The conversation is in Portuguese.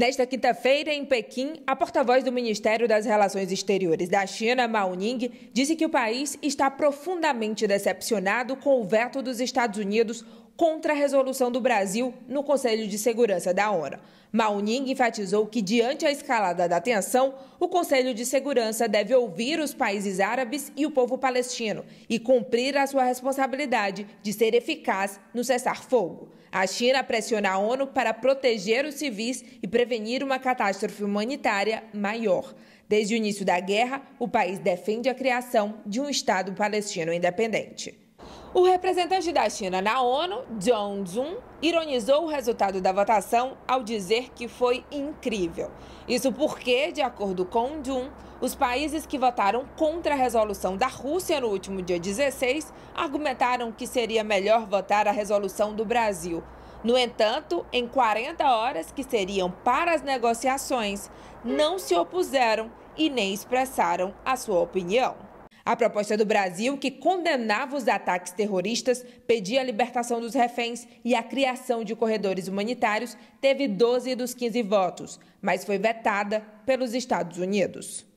Nesta quinta-feira, em Pequim, a porta-voz do Ministério das Relações Exteriores da China, Mao Ning, disse que o país está profundamente decepcionado com o veto dos Estados Unidos contra a resolução do Brasil no Conselho de Segurança da ONU. Ning enfatizou que, diante a escalada da tensão, o Conselho de Segurança deve ouvir os países árabes e o povo palestino e cumprir a sua responsabilidade de ser eficaz no cessar-fogo. A China pressiona a ONU para proteger os civis e prevenir uma catástrofe humanitária maior. Desde o início da guerra, o país defende a criação de um Estado palestino independente. O representante da China na ONU, John Jun, ironizou o resultado da votação ao dizer que foi incrível. Isso porque, de acordo com Jun, os países que votaram contra a resolução da Rússia no último dia 16 argumentaram que seria melhor votar a resolução do Brasil. No entanto, em 40 horas que seriam para as negociações, não se opuseram e nem expressaram a sua opinião. A proposta do Brasil, que condenava os ataques terroristas, pedia a libertação dos reféns e a criação de corredores humanitários, teve 12 dos 15 votos, mas foi vetada pelos Estados Unidos.